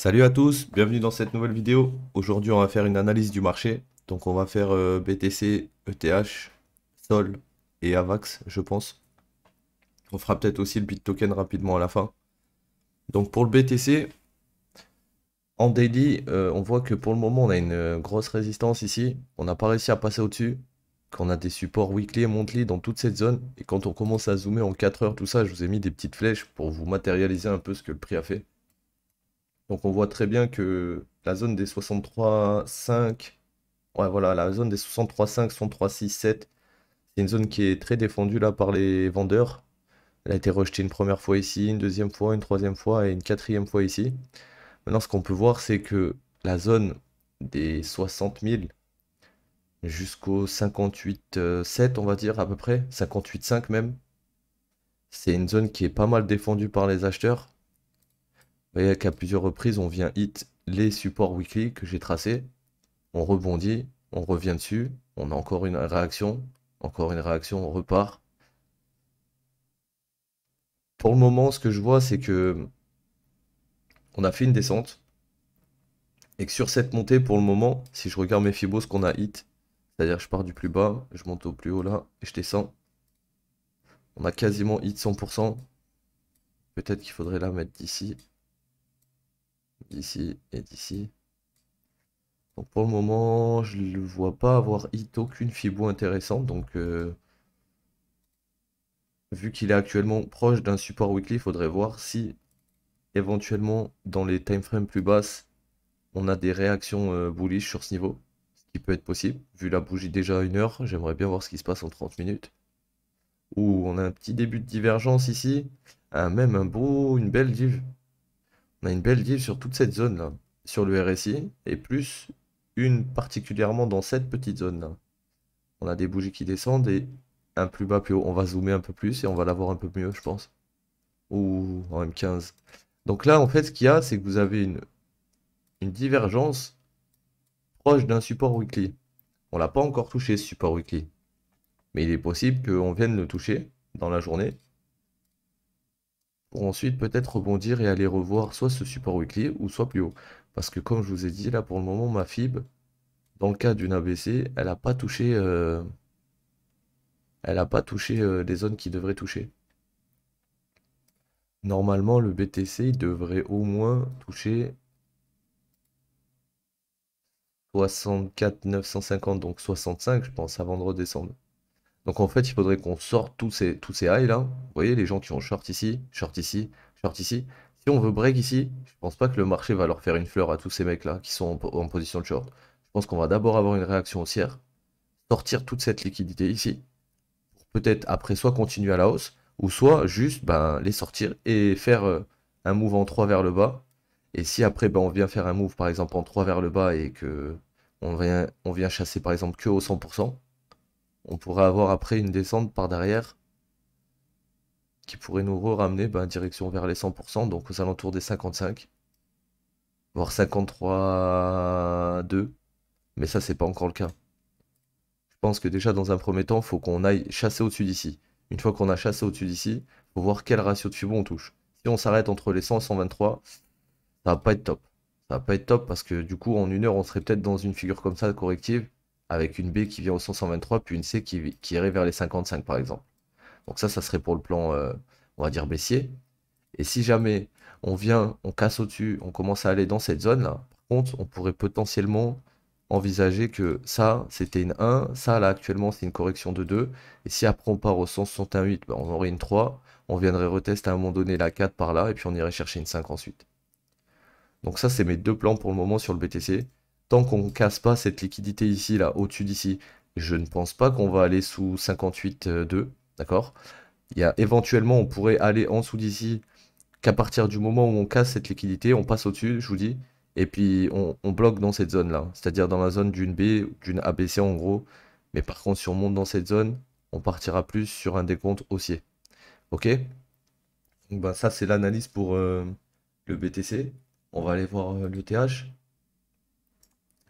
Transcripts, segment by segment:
Salut à tous, bienvenue dans cette nouvelle vidéo. Aujourd'hui on va faire une analyse du marché. Donc on va faire euh, BTC, ETH, SOL et AVAX je pense. On fera peut-être aussi le BitToken rapidement à la fin. Donc pour le BTC, en daily, euh, on voit que pour le moment on a une euh, grosse résistance ici. On n'a pas réussi à passer au-dessus. Qu'on a des supports weekly et monthly dans toute cette zone. Et quand on commence à zoomer en 4 heures, tout ça, je vous ai mis des petites flèches pour vous matérialiser un peu ce que le prix a fait. Donc on voit très bien que la zone des 63,5, ouais voilà, la zone des 63,5, 7, c'est une zone qui est très défendue là par les vendeurs. Elle a été rejetée une première fois ici, une deuxième fois, une troisième fois et une quatrième fois ici. Maintenant, ce qu'on peut voir, c'est que la zone des 60 000 jusqu'au 58,7, on va dire à peu près, 58,5 même, c'est une zone qui est pas mal défendue par les acheteurs. Vous voyez qu'à plusieurs reprises, on vient hit les supports weekly que j'ai tracés. On rebondit, on revient dessus, on a encore une réaction, encore une réaction, on repart. Pour le moment, ce que je vois, c'est que on a fait une descente. Et que sur cette montée, pour le moment, si je regarde mes fibos ce qu'on a hit, c'est-à-dire je pars du plus bas, je monte au plus haut là, et je descends. On a quasiment hit 100%. Peut-être qu'il faudrait la mettre d'ici d'ici et d'ici. pour le moment, je ne vois pas avoir hit aucune fibou intéressante. Donc euh, vu qu'il est actuellement proche d'un support weekly, il faudrait voir si éventuellement dans les timeframes plus basses, on a des réactions euh, bullish sur ce niveau. Ce qui peut être possible. Vu la bougie déjà à une heure, j'aimerais bien voir ce qui se passe en 30 minutes. Ou on a un petit début de divergence ici. même un beau, une belle div. On a une belle div sur toute cette zone-là, sur le RSI, et plus une particulièrement dans cette petite zone-là. On a des bougies qui descendent et un plus bas, plus haut. On va zoomer un peu plus et on va l'avoir un peu mieux, je pense. Ou en M15. Donc là, en fait, ce qu'il y a, c'est que vous avez une, une divergence proche d'un support weekly. On l'a pas encore touché, ce support weekly. Mais il est possible qu'on vienne le toucher dans la journée pour ensuite peut-être rebondir et aller revoir soit ce support weekly ou soit plus haut. Parce que comme je vous ai dit, là pour le moment, ma FIB, dans le cas d'une ABC, elle n'a pas touché, euh, elle n'a pas touché les euh, zones qui devraient toucher. Normalement, le BTC il devrait au moins toucher 64 950, donc 65, je pense, avant de redescendre. Donc en fait, il faudrait qu'on sorte tous ces, tous ces highs là. Vous voyez les gens qui ont short ici, short ici, short ici. Si on veut break ici, je pense pas que le marché va leur faire une fleur à tous ces mecs là qui sont en, position de short. Je pense qu'on va d'abord avoir une réaction haussière, sortir toute cette liquidité ici. Peut-être après soit continuer à la hausse, ou soit juste ben, les sortir et faire euh, un move en 3 vers le bas. Et si après ben, on vient faire un move par exemple en 3 vers le bas et que on vient, on vient chasser par exemple que au 100%, on pourrait avoir après une descente par derrière qui pourrait nous ramener ben, direction vers les 100%, donc aux alentours des 55, voire 53,2. Mais ça, c'est pas encore le cas. Je pense que déjà, dans un premier temps, faut qu'on aille chasser au-dessus d'ici. Une fois qu'on a chassé au-dessus d'ici, faut voir quel ratio de fibon on touche. Si on s'arrête entre les 100 et 123, ça va pas être top. Ça va pas être top parce que du coup, en une heure, on serait peut-être dans une figure comme ça corrective avec une B qui vient au 123, puis une C qui, irait vers les 55 par exemple. Donc ça, ça serait pour le plan, euh, on va dire, baissier. Et si jamais on vient, on casse au-dessus, on commence à aller dans cette zone-là, par contre, on pourrait potentiellement envisager que ça, c'était une 1, ça, là, actuellement, c'est une correction de 2, et si après on part au 168, ben, on aurait une 3, on viendrait retester à un moment donné la 4 par là, et puis on irait chercher une 5 ensuite. Donc ça, c'est mes deux plans pour le moment sur le BTC tant qu'on ne casse pas cette liquidité ici, là, au-dessus d'ici, je ne pense pas qu'on va aller sous 58,2, d'accord Il y a éventuellement, on pourrait aller en dessous d'ici, qu'à partir du moment où on casse cette liquidité, on passe au-dessus, je vous dis, et puis on, bloque dans cette zone-là, c'est-à-dire dans la zone d'une B, d'une ABC en gros, mais par contre, si on monte dans cette zone, on partira plus sur un décompte haussier, ok Donc ben, ça, c'est l'analyse pour euh, le BTC. On va aller voir l'UTH.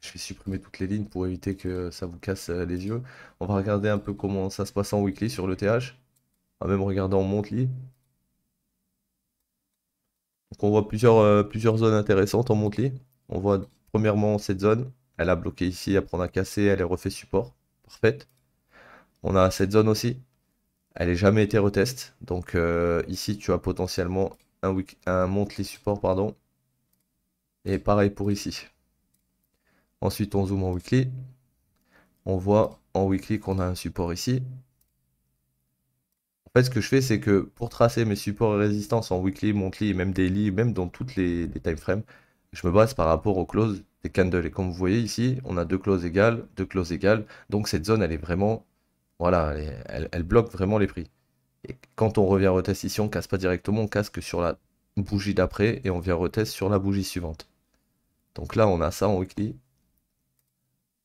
Je vais supprimer toutes les lignes pour éviter que ça vous casse euh, les yeux. On va regarder un peu comment ça se passe en weekly sur le TH. On ah, va même regarder en monthly. Donc on voit plusieurs, euh, plusieurs zones intéressantes en monthly. On voit premièrement cette zone. Elle a bloqué ici, après on a cassé, elle est refait support. Parfaite. On a cette zone aussi. Elle n'est jamais été retest. Donc euh, ici tu as potentiellement un, week monthly support. pardon. Et pareil pour ici. Ensuite, on zoome en weekly. On voit en weekly qu'on a un support ici. En fait, ce que je fais, c'est que pour tracer mes supports et résistances en weekly, monthly, même daily, même dans toutes les, timeframes, je me base par rapport aux clauses des candles. Et comme vous voyez ici, on a deux clauses égales, deux closes égales. Donc cette zone, elle est vraiment, voilà, elle, bloque vraiment les prix. Et quand on revient retest ici, on casse pas directement, on casse que sur la bougie d'après et on vient retest sur la bougie suivante. Donc là, on a ça en weekly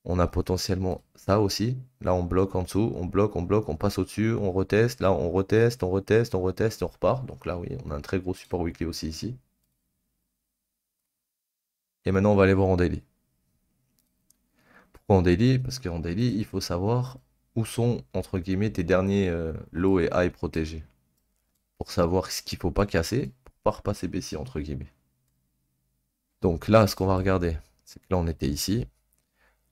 on a potentiellement ça aussi. Là, on bloque en dessous, on bloque, on bloque, on passe au-dessus, on reteste. Là, on reteste, on reteste, on reteste, on repart. Donc là, oui, on a un très gros support weekly aussi ici. Et maintenant, on va aller voir en daily. Pourquoi en daily Parce qu'en daily, il faut savoir où sont, entre guillemets, tes derniers euh, low et high protégés. Pour savoir ce qu'il ne faut pas casser, pour ne pas repasser baissier, entre guillemets. Donc là, ce qu'on va regarder, c'est que là, on était ici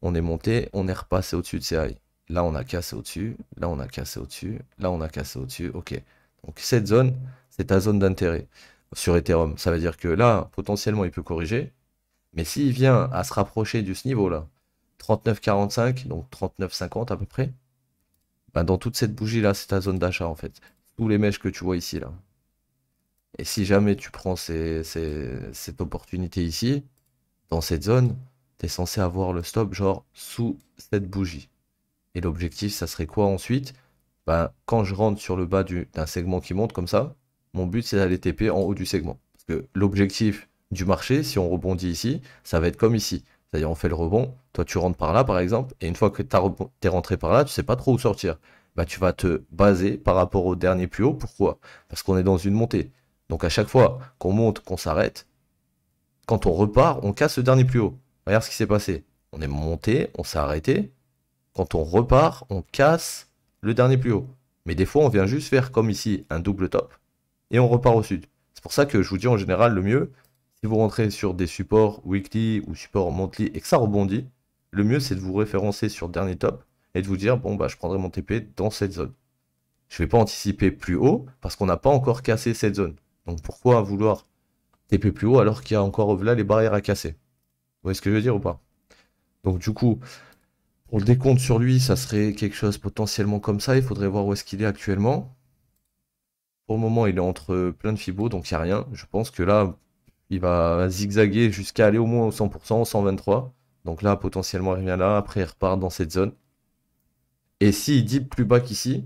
on est monté, on est repassé au-dessus de high. Là, on a cassé au-dessus, là, on a cassé au-dessus, là, on a cassé au-dessus, ok. Donc, cette zone, c'est ta zone d'intérêt sur Ethereum. Ça veut dire que là, potentiellement, il peut corriger, mais s'il vient à se rapprocher de ce niveau-là, 39,45, donc 39,50 à peu près, bah, dans toute cette bougie-là, c'est ta zone d'achat en fait. Tous les mèches que tu vois ici, là. Et si jamais tu prends cette opportunité ici, dans cette zone, tu censé avoir le stop genre sous cette bougie. Et l'objectif, ça serait quoi ensuite ben, Quand je rentre sur le bas d'un segment qui monte comme ça, mon but c'est d'aller TP en haut du segment. Parce que l'objectif du marché, si on rebondit ici, ça va être comme ici. C'est-à-dire on fait le rebond, toi tu rentres par là par exemple, et une fois que tu es rentré par là, tu ne sais pas trop où sortir. Ben, tu vas te baser par rapport au dernier plus haut. Pourquoi Parce qu'on est dans une montée. Donc à chaque fois qu'on monte, qu'on s'arrête, quand on repart, on casse le dernier plus haut. Regarde ce qui s'est passé. On est monté, on s'est arrêté. Quand on repart, on casse le dernier plus haut. Mais des fois, on vient juste faire comme ici un double top et on repart au sud. C'est pour ça que je vous dis en général le mieux, si vous rentrez sur des supports weekly ou supports monthly et que ça rebondit, le mieux c'est de vous référencer sur dernier top et de vous dire bon bah je prendrai mon TP dans cette zone. Je ne vais pas anticiper plus haut parce qu'on n'a pas encore cassé cette zone. Donc pourquoi vouloir TP plus haut alors qu'il y a encore là les barrières à casser vous voyez ce que je veux dire ou pas Donc du coup, pour le décompte sur lui, ça serait quelque chose potentiellement comme ça. Il faudrait voir où est-ce qu'il est actuellement. Pour le moment, il est entre plein de fibos, donc il n'y a rien. Je pense que là, il va zigzaguer jusqu'à aller au moins au 100%, au 123. Donc là, potentiellement, il revient là. Après, il repart dans cette zone. Et s'il dit plus bas qu'ici,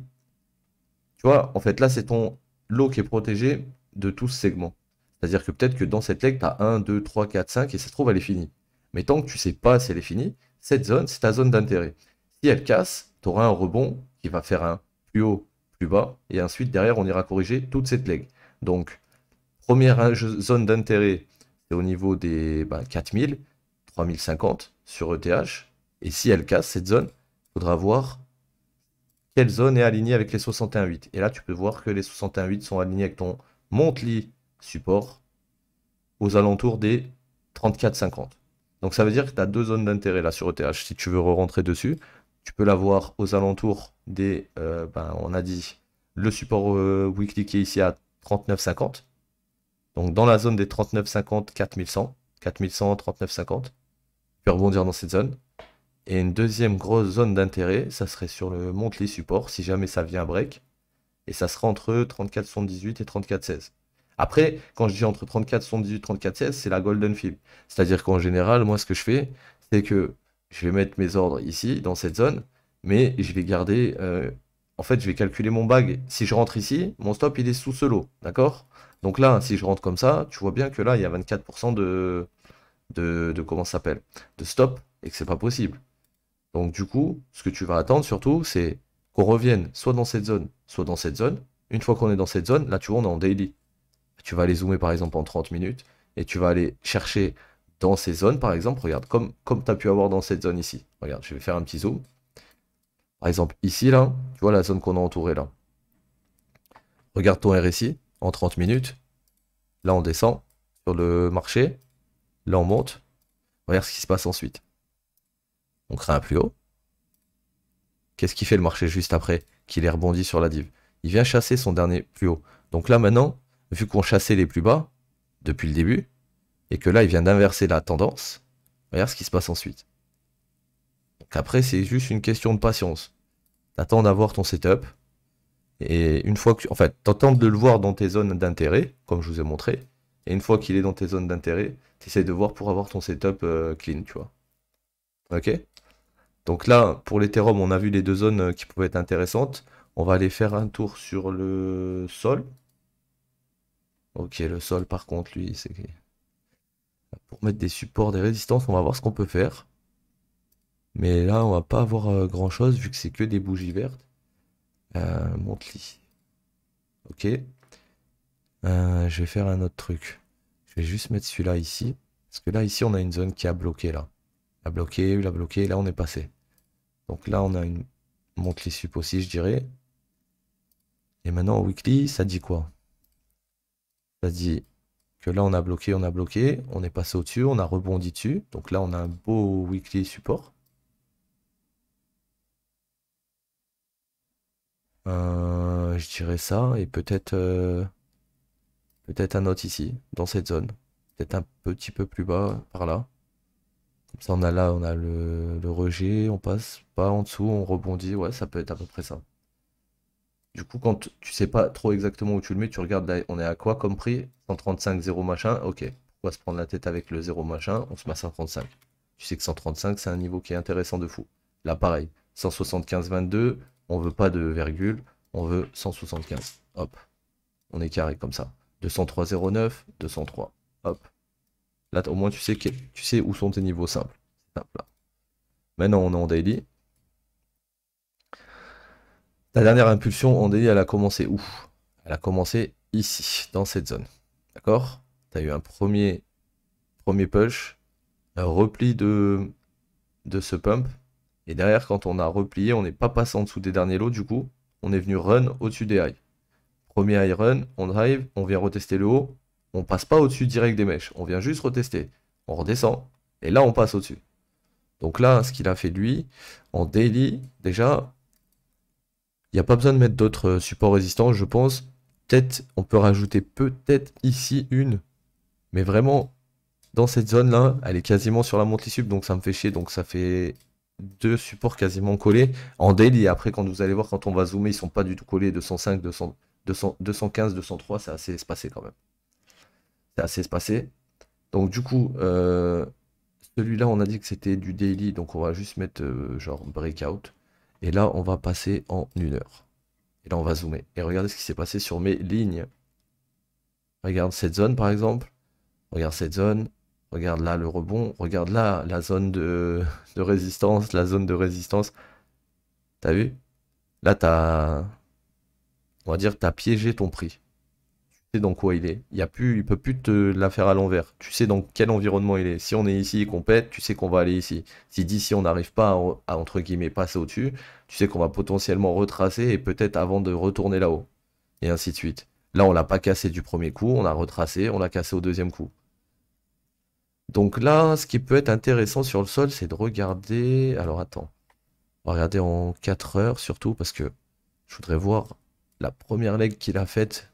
tu vois, en fait, là, c'est ton lot qui est protégé de tout ce segment. C'est-à-dire que peut-être que dans cette leg, tu as 1, 2, 3, 4, 5, et ça se trouve, elle est finie. Mais tant que tu ne sais pas si elle est finie, cette zone, c'est ta zone d'intérêt. Si elle casse, tu auras un rebond qui va faire un plus haut, plus bas, et ensuite derrière, on ira corriger toute cette leg. Donc, première zone d'intérêt, c'est au niveau des 4000, ben, 3050 sur ETH. Et si elle casse cette zone, il faudra voir quelle zone est alignée avec les 61.8. Et là, tu peux voir que les 61.8 sont alignés avec ton monthly support aux alentours des 34,50. Donc ça veut dire que tu as deux zones d'intérêt là sur ETH. Si tu veux re-rentrer dessus, tu peux l'avoir aux alentours des, euh, ben, on a dit, le support euh, weekly qui est ici à 39,50. Donc dans la zone des 39,50, 4100, 4100, 39,50. Tu peux rebondir dans cette zone. Et une deuxième grosse zone d'intérêt, ça serait sur le monthly support, si jamais ça vient break. Et ça sera entre 34,78 et 34,16. Après, quand je dis entre 34, 78, 34, 16, c'est la golden field. C'est-à-dire qu'en général, moi, ce que je fais, c'est que je vais mettre mes ordres ici, dans cette zone, mais je vais garder. Euh, en fait, je vais calculer mon bag. Si je rentre ici, mon stop, il est sous ce lot. D'accord Donc là, si je rentre comme ça, tu vois bien que là, il y a 24% de, de, de. Comment s'appelle De stop, et que c'est pas possible. Donc, du coup, ce que tu vas attendre surtout, c'est qu'on revienne soit dans cette zone, soit dans cette zone. Une fois qu'on est dans cette zone, là, tu vois, on est en daily tu vas aller zoomer par exemple en 30 minutes et tu vas aller chercher dans ces zones par exemple, regarde, comme, comme tu as pu avoir dans cette zone ici. Regarde, je vais faire un petit zoom. Par exemple ici là, tu vois la zone qu'on a entourée là. Regarde ton RSI en 30 minutes. Là on descend sur le marché. Là on monte. Regarde ce qui se passe ensuite. On crée un plus haut. Qu'est-ce qui fait le marché juste après Qu'il est rebondi sur la div. Il vient chasser son dernier plus haut. Donc là maintenant, vu qu'on chassait les plus bas depuis le début, et que là, il vient d'inverser la tendance, regarde ce qui se passe ensuite. Donc après, c'est juste une question de patience. T'attends d'avoir ton setup, et une fois que, en fait, t'attends de le voir dans tes zones d'intérêt, comme je vous ai montré, et une fois qu'il est dans tes zones d'intérêt, essaies de voir pour avoir ton setup euh, clean, tu vois. Ok Donc là, pour l'Ethereum, on a vu les deux zones euh, qui pouvaient être intéressantes. On va aller faire un tour sur le sol. Ok, le sol par contre, lui, c'est... Pour mettre des supports, des résistances, on va voir ce qu'on peut faire. Mais là, on va pas avoir euh, grand chose vu que c'est que des bougies vertes. Euh, lit Ok. Euh, je vais faire un autre truc. Je vais juste mettre celui-là ici. Parce que là, ici, on a une zone qui a bloqué là. a bloqué, a bloqué, là, on est passé. Donc là, on a une Montelis sup aussi, je dirais. Et maintenant, weekly, ça dit quoi dit que là, on a bloqué, on a bloqué, on est passé au-dessus, on a rebondi dessus. Donc là, on a un beau weekly support. Euh, je dirais ça, et peut-être euh, peut-être un autre ici, dans cette zone. Peut-être un petit peu plus bas, par là. Comme ça, on a là, on a le rejet, on passe pas en dessous, on rebondit. Ouais, ça peut être à peu près ça. Du coup, quand tu sais pas trop exactement où tu le mets, tu regardes on est à quoi comme prix 135, 0 machin, ok. Pourquoi se prendre la tête avec le 0 machin On se met à 135. Tu sais que 135, c'est un niveau qui est intéressant de fou. Là, pareil, 175, 22, on veut pas de virgule, on veut 175. Hop, on est carré comme ça. 203, 09, 203. Hop. Là, au moins, tu sais, que, tu sais où sont tes niveaux simples. Maintenant, on est en daily. La dernière impulsion en délit, elle a commencé où Elle a commencé ici, dans cette zone. D'accord Tu as eu un premier, premier push, un repli de, de ce pump. Et derrière, quand on a replié, on n'est pas passé en dessous des derniers lots, du coup, on est venu run au-dessus des high. Premier high run, on drive, on vient retester le haut, on passe pas au-dessus direct des mèches, on vient juste retester. On redescend, et là on passe au-dessus. Donc là, ce qu'il a fait lui, en daily, déjà, il n'y a pas besoin de mettre d'autres euh, supports résistants, je pense. Peut-être, on peut rajouter peut-être ici une. Mais vraiment, dans cette zone-là, elle est quasiment sur la montée sub, donc ça me fait chier. Donc ça fait deux supports quasiment collés. En daily, après, quand vous allez voir, quand on va zoomer, ils sont pas du tout collés. 205, 200, 200 215, 203, c'est assez espacé quand même. C'est assez espacé. Donc du coup, euh, celui-là, on a dit que c'était du daily, donc on va juste mettre euh, genre breakout. Et là, on va passer en une heure. Et là, on va zoomer. Et regardez ce qui s'est passé sur mes lignes. Regarde cette zone, par exemple. Regarde cette zone. Regarde là le rebond. Regarde là la zone de, résistance, la zone de résistance. T'as vu Là, t'as... On va dire, t'as piégé ton prix dans quoi il est. Il a plus, il peut plus te la faire à l'envers. Tu sais dans quel environnement il est. Si on est ici et qu'on pète, tu sais qu'on va aller ici. Si d'ici on n'arrive pas à, entre guillemets passer au-dessus, tu sais qu'on va potentiellement retracer et peut-être avant de retourner là-haut. Et ainsi de suite. Là, on l'a pas cassé du premier coup, on a retracé, on l'a cassé au deuxième coup. Donc là, ce qui peut être intéressant sur le sol, c'est de regarder. Alors attends. On va regarder en 4 heures surtout parce que je voudrais voir la première leg qu'il a faite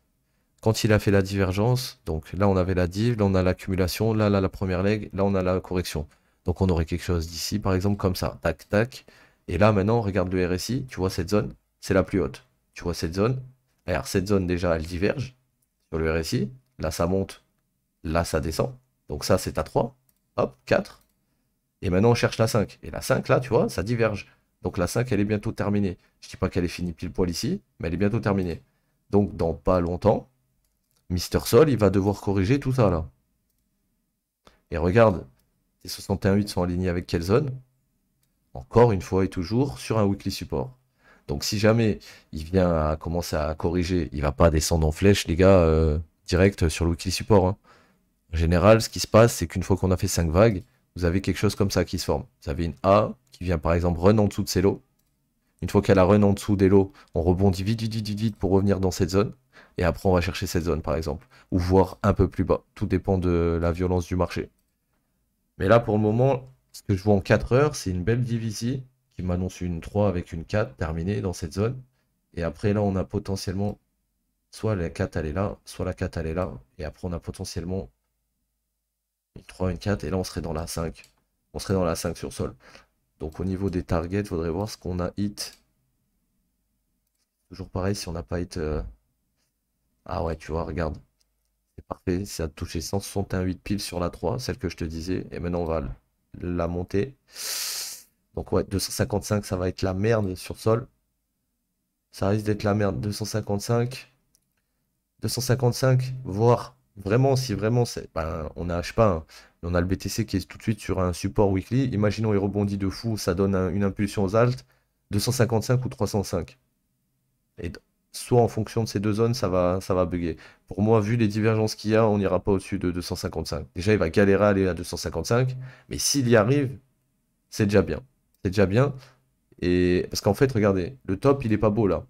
quand il a fait la divergence, donc là on avait la div, là on a l'accumulation, là, là la première leg, là on a la correction. Donc on aurait quelque chose d'ici, par exemple, comme ça, tac, tac. Et là maintenant on regarde le RSI, tu vois cette zone, c'est la plus haute. Tu vois cette zone, alors cette zone déjà elle diverge sur le RSI, là ça monte, là ça descend. Donc ça c'est à 3, hop, 4. Et maintenant on cherche la 5. Et la 5 là, tu vois, ça diverge. Donc la 5, elle est bientôt terminée. Je ne dis pas qu'elle est finie pile poil ici, mais elle est bientôt terminée. Donc dans pas longtemps, Mister Sol, il va devoir corriger tout ça là. Et regarde, les 61 sont alignés avec quelle zone Encore une fois et toujours sur un weekly support. Donc si jamais il vient à commencer à corriger, il va pas descendre en flèche, les gars, euh, direct sur le weekly support. Hein. En général, ce qui se passe, c'est qu'une fois qu'on a fait 5 vagues, vous avez quelque chose comme ça qui se forme. Vous avez une A qui vient par exemple run en dessous de ses lots. Une fois qu'elle a run en dessous des lots, on rebondit vite, vite, vite, vite pour revenir dans cette zone et après on va chercher cette zone par exemple, ou voir un peu plus bas. Tout dépend de la violence du marché. Mais là pour le moment, ce que je vois en 4 heures, c'est une belle divisie. qui m'annonce une 3 avec une 4 terminée dans cette zone. Et après là on a potentiellement soit la 4 elle est là, soit la 4 elle est là, et après on a potentiellement une 3, une 4, et là on serait dans la 5. On serait dans la 5 sur sol. Donc au niveau des targets, il faudrait voir ce qu'on a hit. Toujours pareil, si on n'a pas hit euh, ah ouais, tu vois, regarde. C'est parfait, ça a touché 161,8 piles sur la 3, celle que je te disais. Et maintenant, on va la monter. Donc ouais, 255, ça va être la merde sur sol. Ça risque d'être la merde. 255. 255, voire vraiment, si vraiment, c'est, ben, on a, je pas, hein, on a le BTC qui est tout de suite sur un support weekly. Imaginons, il rebondit de fou, ça donne une impulsion aux altes, 255 ou 305. Et soit en fonction de ces deux zones, ça va, ça va bugger. Pour moi, vu les divergences qu'il y a, on n'ira pas au-dessus de 255. Déjà, il va galérer à aller à 255, mais s'il y arrive, c'est déjà bien. C'est déjà bien. Et parce qu'en fait, regardez, le top, il est pas beau là.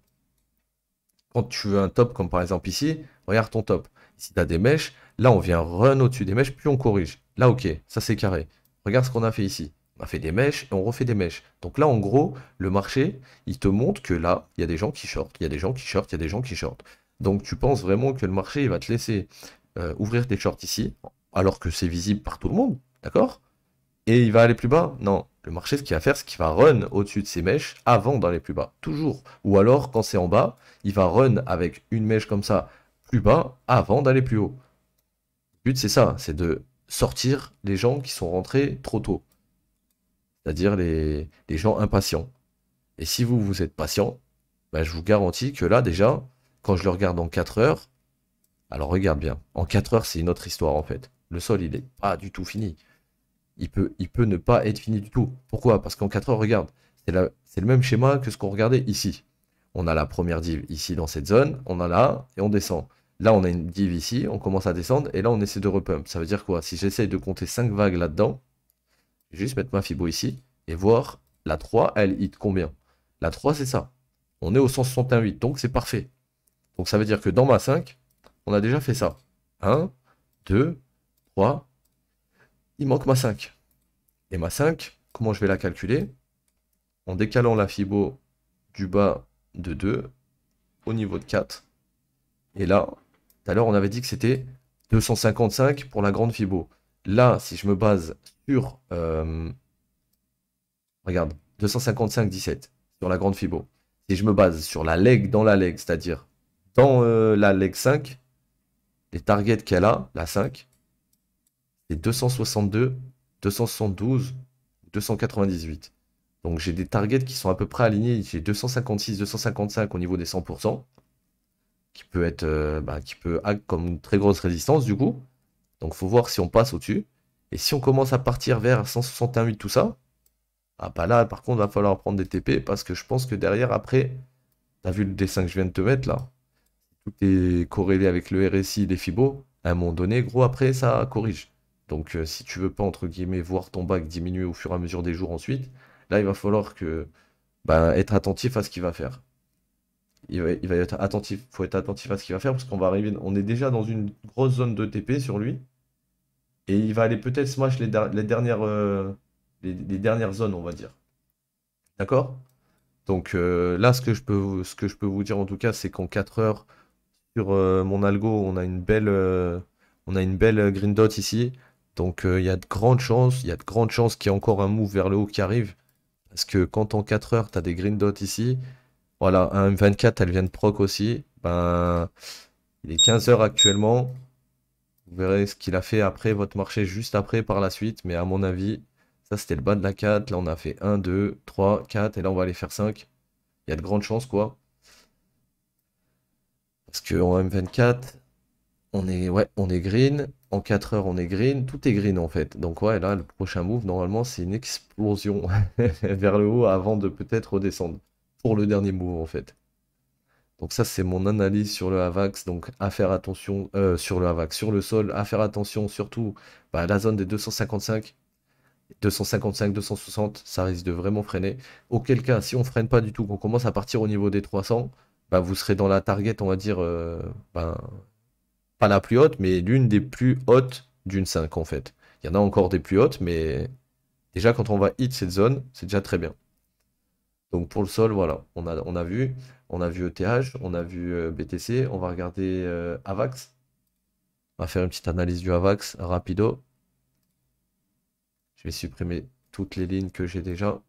Quand tu veux un top, comme par exemple ici, regarde ton top. Si tu as des mèches, là, on vient run au-dessus des mèches, puis on corrige. Là, ok, ça c'est carré. Regarde ce qu'on a fait ici a fait des mèches et on refait des mèches. Donc là, en gros, le marché, il te montre que là, il y a des gens qui shortent, il y a des gens qui shortent, il y a des gens qui shortent. Donc tu penses vraiment que le marché, il va te laisser euh, ouvrir tes shorts ici, alors que c'est visible par tout le monde, d'accord Et il va aller plus bas Non. Le marché, ce qu'il va faire, c'est qu'il va run au-dessus de ses mèches avant d'aller plus bas, toujours. Ou alors, quand c'est en bas, il va run avec une mèche comme ça plus bas avant d'aller plus haut. Le but, c'est ça, c'est de sortir les gens qui sont rentrés trop tôt c'est-à-dire les, gens impatients. Et si vous, vous êtes patient, ben, je vous garantis que là, déjà, quand je le regarde en 4 heures, alors regarde bien, en 4 heures, c'est une autre histoire en fait. Le sol, il n'est pas du tout fini. Il peut, il peut ne pas être fini du tout. Pourquoi Parce qu'en 4 heures, regarde, c'est le même schéma que ce qu'on regardait ici. On a la première dive ici dans cette zone, on a là, et on descend. Là, on a une dive ici, on commence à descendre, et là, on essaie de repump. Ça veut dire quoi Si j'essaye de compter 5 vagues là-dedans, je vais juste mettre ma fibo ici et voir la 3, elle hit combien La 3, c'est ça. On est au 161.8, donc c'est parfait. Donc ça veut dire que dans ma 5, on a déjà fait ça. 1, 2, 3. Il manque ma 5. Et ma 5, comment je vais la calculer En décalant la fibo du bas de 2 au niveau de 4. Et là, tout à l'heure, on avait dit que c'était 255 pour la grande fibo là, si je me base sur. Euh, regarde, 255-17 sur la grande FIBO. Si je me base sur la leg dans la leg, c'est-à-dire dans euh, la leg 5, les targets qu'elle a, la 5, c'est 262, 272, 298. Donc j'ai des targets qui sont à peu près alignés. J'ai 256, 255 au niveau des 100%, qui peut être, euh, bah, qui peut comme une très grosse résistance du coup. Donc faut voir si on passe au-dessus. Et si on commence à partir vers 161 tout ça, ah bah là, par contre, va falloir prendre des TP parce que je pense que derrière, après, t'as vu le dessin que je viens de te mettre là, tout est corrélé avec le RSI des FIBO. À un moment donné, gros, après, ça corrige. Donc euh, si tu veux pas, entre guillemets, voir ton bac diminuer au fur et à mesure des jours ensuite, là, il va falloir que bah, être attentif à ce qu'il va faire. Il va, il être attentif, faut être attentif à ce qu'il va faire parce qu'on va arriver, on est déjà dans une grosse zone de TP sur lui. Et il va aller peut-être smash les, dernières, euh, les, dernières zones, on va dire. D'accord Donc euh, là, ce que, je peux, ce que je peux vous dire en tout cas, c'est qu'en 4 heures, sur euh, mon algo, on a une belle, on a une belle green dot ici. Donc il y a de grandes chances, il y a de grandes chances qu'il y ait encore un move vers le haut qui arrive. Parce que quand en 4 heures, tu as des green dots ici, voilà, un M24, elle vient de proc aussi. Ben, il est 15 heures actuellement. Vous verrez ce qu'il a fait après, votre marché juste après, par la suite. Mais à mon avis, ça c'était le bas de la 4. Là, on a fait 1, 2, 3, 4. Et là, on va aller faire 5. Il y a de grandes chances, quoi. Parce que qu'en M24, on est, ouais, on est green. En 4 heures, on est green. Tout est green, en fait. Donc, ouais, là, le prochain move, normalement, c'est une explosion vers le haut avant de peut-être redescendre. Pour le dernier move, en fait. Donc ça, c'est mon analyse sur le Havax. Donc à faire attention euh, sur le AVAX, sur le sol, à faire attention surtout à bah, la zone des 255. 255, 260, ça risque de vraiment freiner. Auquel cas, si on freine pas du tout, qu'on commence à partir au niveau des 300, bah, vous serez dans la target, on va dire, euh, ben, pas la plus haute, mais l'une des plus hautes d'une 5 en fait. Il y en a encore des plus hautes, mais déjà quand on va hit cette zone, c'est déjà très bien. Donc pour le sol, voilà, on on a vu. On a vu ETH, on a vu euh, BTC, on va regarder euh, AVAX. On va faire une petite analyse du AVAX rapido. Je vais supprimer toutes les lignes que j'ai déjà.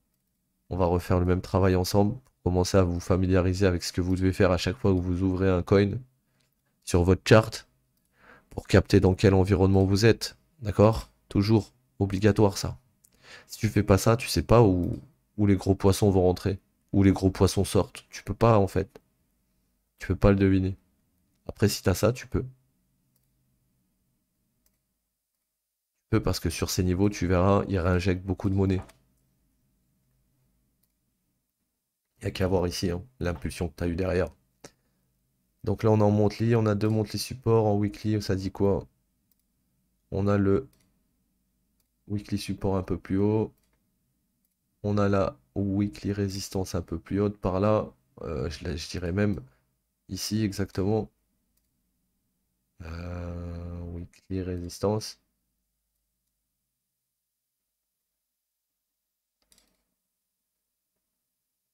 On va refaire le même travail ensemble. Commencez à vous familiariser avec ce que vous devez faire à chaque fois que vous ouvrez un coin sur votre charte. pour capter dans quel environnement vous êtes. D'accord Toujours obligatoire ça. Si tu fais pas ça, tu sais pas où les gros poissons vont rentrer où les gros poissons sortent. Tu peux pas en fait. Tu peux pas le deviner. Après, si t'as ça, tu peux. Tu peux parce que sur ces niveaux, tu verras, Il réinjecte beaucoup de monnaie. Il y a qu'à voir ici hein, l'impulsion que tu as eu derrière. Donc là, on est en monthly. On a deux monthly support en weekly. Ça dit quoi On a le weekly support un peu plus haut. On a la weekly résistance un peu plus haute par là. Euh, je, je, dirais même ici exactement. weekly euh, résistance.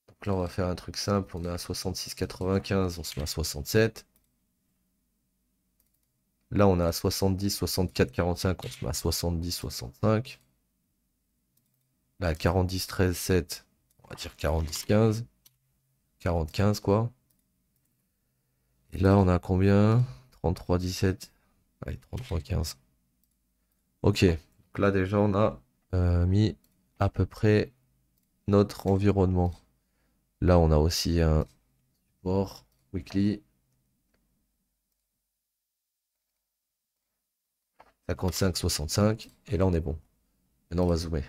Donc là, on va faire un truc simple. On est à 66,95. On se met à 67. Là, on est à 70, 64, 45. On se met à 70, 65. Là, 40, 13, 7 dire 40 15 40-15 quoi. Et là on a combien 33-17. et 33-15. Ok, là déjà on a euh, mis à peu près notre environnement. Là on a aussi un support weekly. 55 65 et là on est bon. Maintenant on va zoomer.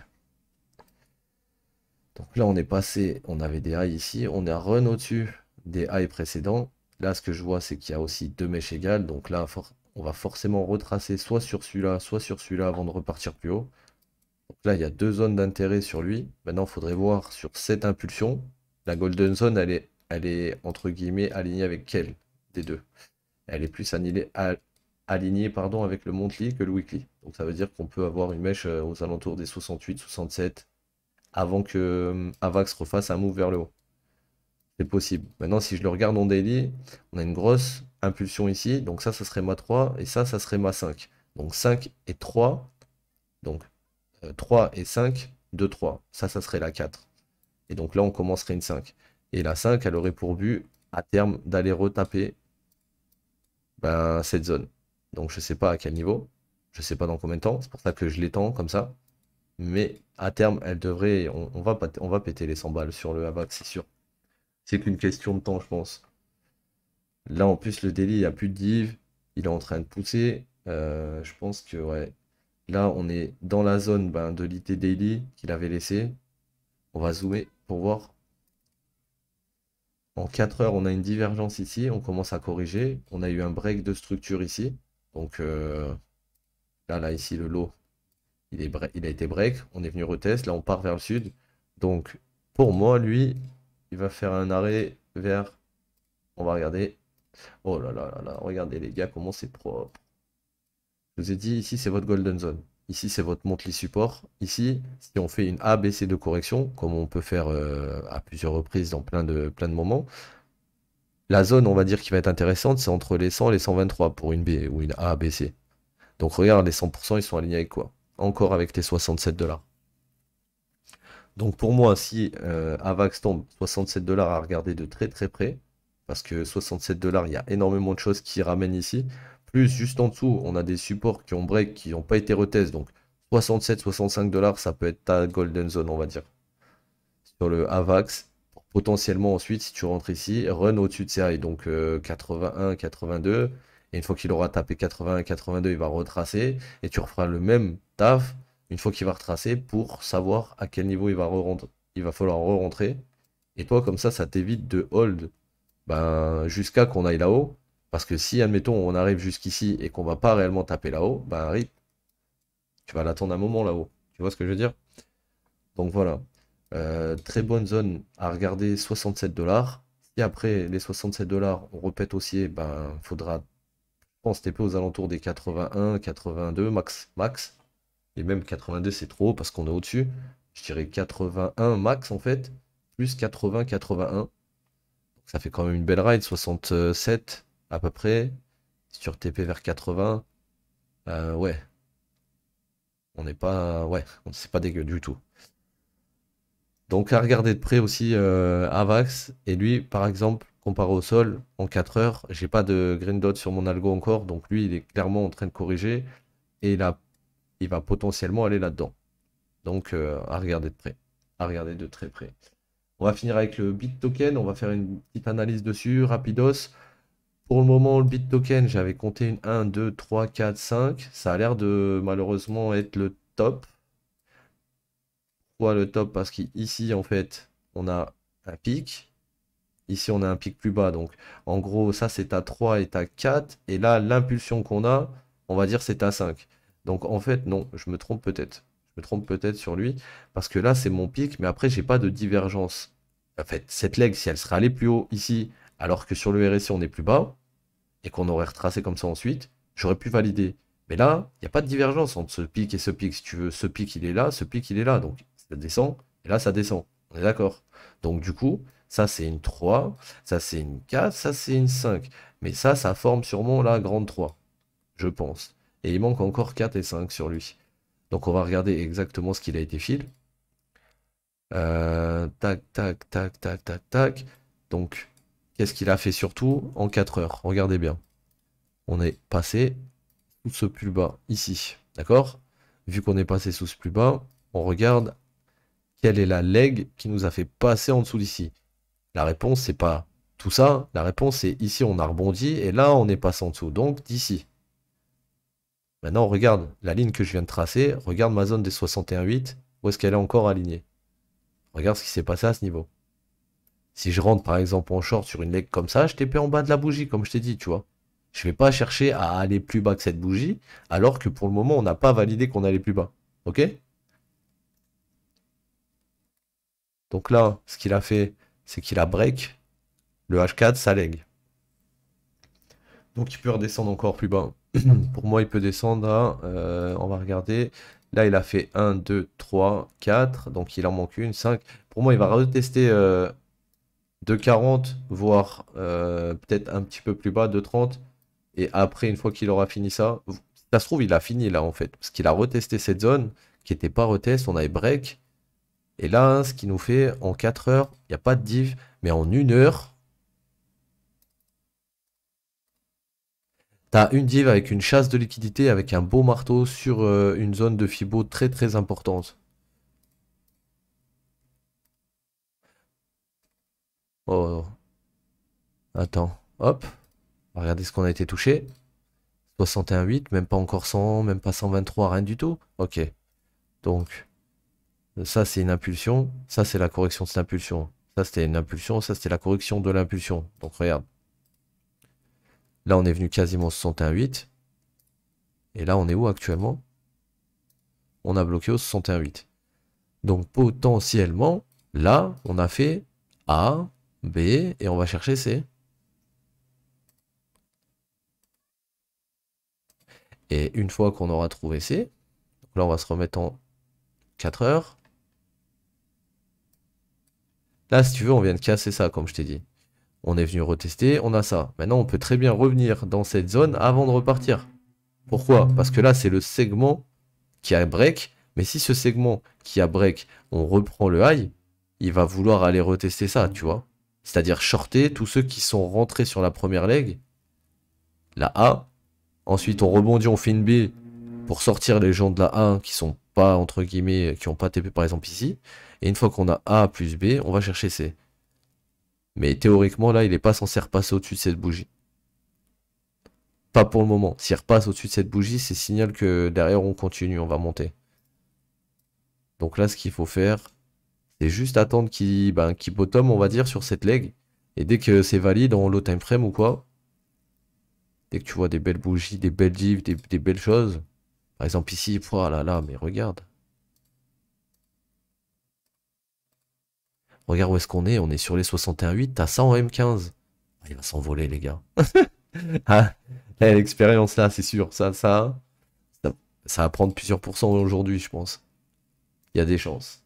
Donc là, on est passé, on avait des high ici, on est run au-dessus des high précédents. Là, ce que je vois, c'est qu'il y a aussi deux mèches égales. Donc là, on va forcément retracer soit sur celui-là, soit sur celui-là avant de repartir plus haut. Donc là, il y a deux zones d'intérêt sur lui. Maintenant, il faudrait voir sur cette impulsion, la golden zone, elle est, elle est entre guillemets alignée avec quelle des deux Elle est plus alignée, pardon, avec le monthly que le weekly. Donc ça veut dire qu'on peut avoir une mèche euh, aux alentours des 68, 67, avant que euh, Avax refasse un move vers le haut. C'est possible. Maintenant, si je le regarde en daily, on a une grosse impulsion ici. Donc ça, ça serait ma 3 et ça, ça serait ma 5. Donc 5 et 3. Donc 3 euh, et 5, 2, 3. Ça, ça serait la 4. Et donc là, on commencerait une 5. Et la 5, elle aurait pour but, à terme, d'aller retaper ben, cette zone. Donc je ne sais pas à quel niveau. Je ne sais pas dans combien de temps. C'est pour ça que je l'étends comme ça. Mais à terme, elle devrait. On, va, on va péter les 100 balles sur le Avax, c'est sûr. C'est qu'une question de temps, je pense. Là, en plus, le daily, il a plus de div. Il est en train de pousser. Euh, je pense que, ouais. Là, on est dans la zone ben, de l'IT Daily qu'il avait laissé. On va zoomer pour voir. En 4 heures, on a une divergence ici. On commence à corriger. On a eu un break de structure ici. Donc, euh, là, là, ici, le lot, il, a été break, on est venu retest, là on part vers le sud. Donc pour moi, lui, il va faire un arrêt vers... On va regarder. Oh là là là là, regardez les gars, comment c'est propre. Je vous ai dit, ici c'est votre golden zone. Ici c'est votre monthly support. Ici, si on fait une ABC de correction, comme on peut faire euh, à plusieurs reprises dans plein de, plein de moments, la zone, on va dire, qui va être intéressante, c'est entre les 100 et les 123 pour une B ou une A, B, Donc regarde, les 100%, ils sont alignés avec quoi encore avec tes 67 dollars. Donc pour moi, si euh, Avax tombe 67 dollars à regarder de très très près, parce que 67 dollars, il y a énormément de choses qui ramènent ici. Plus juste en dessous, on a des supports qui ont break, qui n'ont pas été retest. Donc 67-65 dollars, ça peut être ta golden zone, on va dire. Sur le Avax, potentiellement ensuite, si tu rentres ici, run au-dessus de CI, donc 81, euh, 82. Et une fois qu'il aura tapé 80, 82, il va retracer. Et tu referas le même taf une fois qu'il va retracer pour savoir à quel niveau il va re Il va falloir re-rentrer. Et toi, comme ça, ça t'évite de hold ben, jusqu'à qu'on aille là-haut. Parce que si, admettons, on arrive jusqu'ici et qu'on va pas réellement taper là-haut, ben, tu vas l'attendre un moment là-haut. Tu vois ce que je veux dire Donc voilà. Euh, très bonne zone à regarder, 67 dollars. Et après les 67 dollars, on répète aussi, ben, faudra pense TP aux alentours des 81, 82 max. max. Et même 82, c'est trop parce qu'on est au-dessus. Je dirais 81 max en fait, plus 80, 81. Ça fait quand même une belle ride, 67 à peu près. Sur TP vers 80. Euh, ouais. On n'est pas. Ouais, c'est pas dégueu du tout. Donc à regarder de près aussi euh, Avax. Et lui, par exemple, comparé au sol, en 4 heures, j'ai pas de green dot sur mon algo encore, donc lui, il est clairement en train de corriger et il, il va potentiellement aller là-dedans. Donc euh, à regarder de près, à regarder de très près. On va finir avec le bit token, on va faire une petite analyse dessus, rapidos. Pour le moment, le bit token, j'avais compté une 1, 2, 3, 4, 5. Ça a l'air de malheureusement être le top. Pourquoi le top Parce qu'ici, en fait, on a un pic Ici, on a un pic plus bas. Donc, en gros, ça, c'est à 3 et à 4. Et là, l'impulsion qu'on a, on va dire, c'est à 5. Donc, en fait, non, je me trompe peut-être. Je me trompe peut-être sur lui. Parce que là, c'est mon pic. Mais après, j'ai pas de divergence. En fait, cette leg, si elle serait allée plus haut ici, alors que sur le RSI, on est plus bas, et qu'on aurait retracé comme ça ensuite, j'aurais pu valider. Mais là, il n'y a pas de divergence entre ce pic et ce pic. Si tu veux, ce pic, il est là, ce pic, il est là. Donc, ça descend, et là, ça descend. On est d'accord. Donc, du coup, ça c'est une 3, ça c'est une 4, ça c'est une 5. Mais ça, ça forme sûrement la grande 3, je pense. Et il manque encore 4 et 5 sur lui. Donc on va regarder exactement ce qu'il a été fil. Euh, tac, tac, tac, tac, tac, tac. Donc, qu'est-ce qu'il a fait surtout en 4 heures Regardez bien. On est passé sous ce plus bas ici. D'accord Vu qu'on est passé sous ce plus bas, on regarde quelle est la leg qui nous a fait passer en dessous d'ici. La réponse, c'est pas tout ça. La réponse, c'est ici, on a rebondi et là, on est passé en dessous. Donc, d'ici. Maintenant, regarde la ligne que je viens de tracer. Regarde ma zone des 61,8. Où est-ce qu'elle est encore alignée Regarde ce qui s'est passé à ce niveau. Si je rentre par exemple en short sur une leg comme ça, je t'ai payé en bas de la bougie, comme je t'ai dit, tu vois. Je vais pas chercher à aller plus bas que cette bougie, alors que pour le moment, on n'a pas validé qu'on allait plus bas. Ok Donc là, ce qu'il a fait, c'est qu'il a break le H4, ça leg. Donc il peut redescendre encore plus bas. Pour moi, il peut descendre à... Euh, on va regarder. Là, il a fait 1, 2, 3, 4. Donc il en manque une, 5. Pour moi, il va retester euh, 2,40, voire euh, peut-être un petit peu plus bas, 2,30. Et après, une fois qu'il aura fini ça, ça se trouve, il a fini là en fait. Parce qu'il a retesté cette zone qui n'était pas retest. On avait break. Et là, ce qui nous fait en 4 heures, il n'y a pas de div, mais en 1 heure, tu as une div avec une chasse de liquidité, avec un beau marteau sur euh, une zone de fibo très très importante. Oh. Attends, hop. Regardez ce qu'on a été touché. 61,8, même pas encore 100, même pas 123, rien du tout. Ok. Donc, ça c'est une impulsion, ça c'est la correction de cette impulsion. Ça c'était une impulsion, ça c'était la correction de l'impulsion. Donc regarde. Là on est venu quasiment 61,8. Et là on est où actuellement On a bloqué au 61,8. Donc potentiellement, là on a fait A, B et on va chercher C. Et une fois qu'on aura trouvé C, là on va se remettre en 4 heures. Là, si tu veux, on vient de casser ça, comme je t'ai dit. On est venu retester, on a ça. Maintenant, on peut très bien revenir dans cette zone avant de repartir. Pourquoi Parce que là, c'est le segment qui a break. Mais si ce segment qui a break, on reprend le high, il va vouloir aller retester ça, tu vois. C'est-à-dire shorter tous ceux qui sont rentrés sur la première leg, la A. Ensuite, on rebondit, on fait une B pour sortir les gens de la a qui sont pas entre guillemets, euh, qui n'ont pas TP par exemple ici. Et une fois qu'on a A plus B, on va chercher C. Mais théoriquement, là, il n'est pas censé repasser au-dessus de cette bougie. Pas pour le moment. S'il repasse au-dessus de cette bougie, c'est signal que derrière, on continue, on va monter. Donc là, ce qu'il faut faire, c'est juste attendre qu'il ben, bottom, on va dire, sur cette leg. Et dès que c'est valide en low time frame ou quoi, dès que tu vois des belles bougies, des belles divs, des belles choses, par exemple ici, oh là là, mais regarde. Regarde où est-ce qu'on est, on est sur les 61.8, t'as 100 M15. Ah, il va s'envoler les gars. Ah, l'expérience là, c'est sûr, ça, ça, ça va prendre plusieurs pourcents aujourd'hui, je pense. Il y a des chances.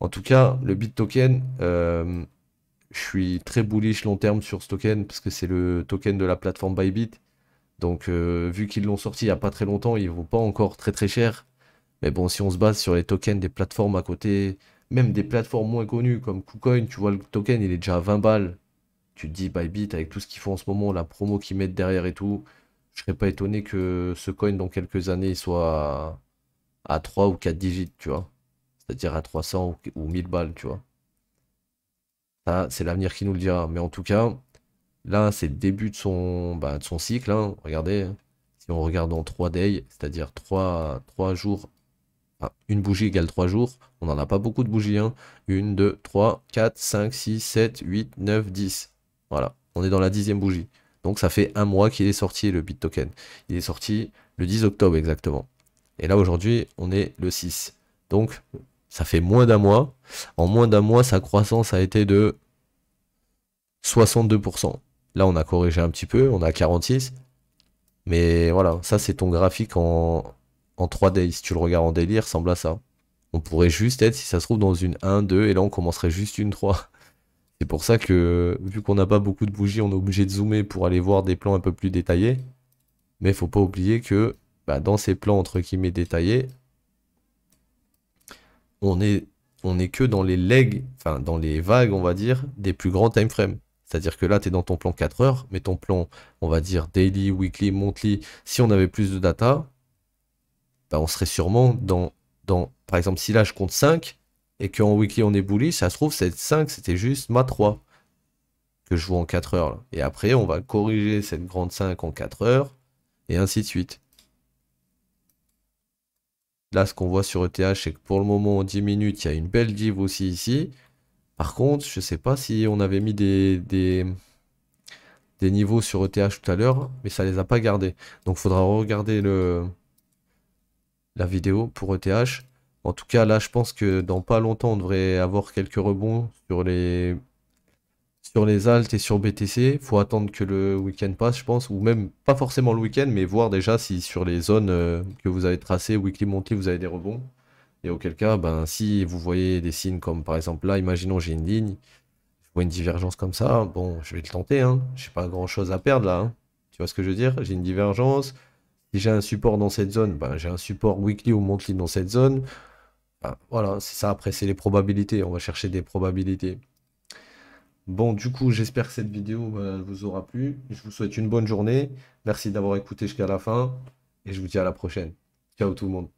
En tout cas, le bit token, euh, je suis très bullish long terme sur ce token parce que c'est le token de la plateforme Bybit donc, euh, vu qu'ils l'ont sorti il n'y a pas très longtemps, il ne vaut pas encore très très cher. Mais bon, si on se base sur les tokens des plateformes à côté, même des plateformes moins connues comme KuCoin, tu vois, le token, il est déjà à 20 balles. Tu te dis, bit avec tout ce qu'ils font en ce moment, la promo qu'ils mettent derrière et tout, je serais pas étonné que ce coin, dans quelques années, soit à, 3 ou 4 digits, tu vois. C'est-à-dire à 300 ou 1000 balles, tu vois. Ça, c'est l'avenir qui nous le dira. Mais en tout cas, Là, c'est le début de son, bah, de son cycle. Hein, regardez, hein. si on regarde en 3 days, c'est-à-dire 3, jours, une bougie égale 3 jours, on n'en a pas beaucoup de bougies. 1, 2, 3, 4, 5, 6, 7, 8, 9, 10. Voilà, on est dans la dixième bougie. Donc ça fait un mois qu'il est sorti le BitToken. Il est sorti le 10 octobre exactement. Et là aujourd'hui, on est le 6. Donc ça fait moins d'un mois. En moins d'un mois, sa croissance a été de 62%. Là, on a corrigé un petit peu, on a 46. Mais voilà, ça c'est ton graphique en, en 3D. Si tu le regardes en délire, ressemble à ça. On pourrait juste être, si ça se trouve, dans une 1, 2, et là on commencerait juste une 3. C'est pour ça que, vu qu'on n'a pas beaucoup de bougies, on est obligé de zoomer pour aller voir des plans un peu plus détaillés. Mais il faut pas oublier que bah, dans ces plans entre guillemets détaillés, on est, on est que dans les legs, enfin dans les vagues, on va dire, des plus grands timeframes. C'est-à-dire que là, tu es dans ton plan 4 heures, mais ton plan, on va dire, daily, weekly, monthly, si on avait plus de data, bah, on serait sûrement dans, dans... Par exemple, si là, je compte 5, et qu'en weekly, on est bullish, ça se trouve, cette 5, c'était juste ma 3 que je vois en 4 heures. Et après, on va corriger cette grande 5 en 4 heures, et ainsi de suite. Là, ce qu'on voit sur ETH, c'est que pour le moment, en 10 minutes, il y a une belle div aussi ici. Par contre, je ne sais pas si on avait mis des, niveaux sur ETH tout à l'heure, mais ça ne les a pas gardés. Donc il faudra regarder le, la vidéo pour ETH. En tout cas, là, je pense que dans pas longtemps, on devrait avoir quelques rebonds sur les sur les et sur BTC. Il Faut attendre que le week-end passe, je pense, ou même pas forcément le week-end, mais voir déjà si sur les zones euh, que vous avez tracées, weekly, monthly, vous avez des rebonds. Et auquel cas, ben, si vous voyez des signes comme par exemple là, imaginons j'ai une ligne, je vois une divergence comme ça, bon, je vais le tenter, hein. j'ai pas grand chose à perdre là. Hein. Tu vois ce que je veux dire J'ai une divergence. Si j'ai un support dans cette zone, ben, j'ai un support weekly ou monthly dans cette zone. Ben, voilà, c'est ça. Après, c'est les probabilités. On va chercher des probabilités. Bon, du coup, j'espère que cette vidéo ben, vous aura plu. Je vous souhaite une bonne journée. Merci d'avoir écouté jusqu'à la fin. Et je vous dis à la prochaine. Ciao tout le monde.